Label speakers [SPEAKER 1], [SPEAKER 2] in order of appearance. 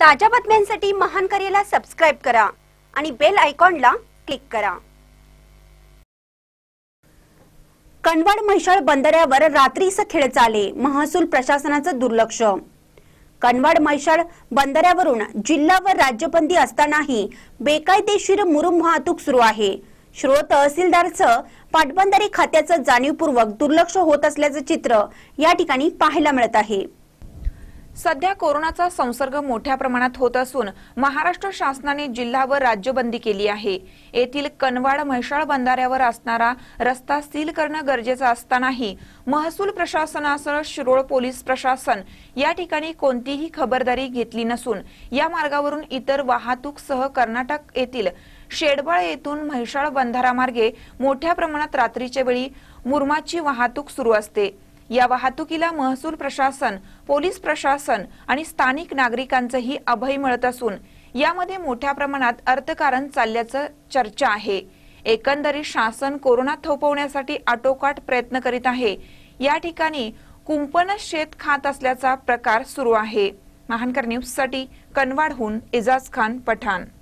[SPEAKER 1] ताज्या बातम्यांसाठी महान करेला सबस्क्राईब करा आणि बेल आयकॉनला क्लिक करा कनवाड म्हैसाळ बंदऱ्यावर रात्रीच खेळ चाले महसूल प्रशासनाचं दुर्लक्ष कणवाड मैशाळ बंदऱ्यावरून जिल्हा व राज्यबंदी असतानाही बेकायदेशीर मुरुम वाहतूक सुरू आहे श्रोत तहसीलदारचं पाटबंदारी खात्याचं जाणीवपूर्वक दुर्लक्ष होत असल्याचं चित्र या ठिकाणी पाहायला मिळत आहे
[SPEAKER 2] सध्या कोरोनाचा संसर्ग मोठ्या प्रमाणात होत असून महाराष्ट्र शासनाने जिल्हावर राज्यबंदी केली आहे येथील कनवाड म्हैसाळ बंधाऱ्यावर असणारा रस्ता सील करणं गरजेचं असतानाही महसूल प्रशासनासह शिरोळ पोलीस प्रशासन या ठिकाणी कोणतीही खबरदारी घेतली नसून या मार्गावरून इतर वाहतूक सह कर्नाटक येथील शेडबाळ येथून म्हैसाळ बंधारामार्गे मोठ्या प्रमाणात रात्रीच्या वेळी मुरमाची वाहतूक सुरू असते या वाहतुकीला महसूल प्रशासन पोलीस प्रशासन आणि स्थानिक नागरिकांचंही अभय मिळत असून यामध्ये मोठ्या प्रमाणात अर्थकारण चालल्याचं चर्चा आहे एकंदरीत शासन कोरोना थोपवण्यासाठी आटोकाट प्रयत्न करीत आहे या ठिकाणी कुंपण शेत खात असल्याचा प्रकार सुरू आहे महानकर साठी कनवाडहून इजाज खान पठाण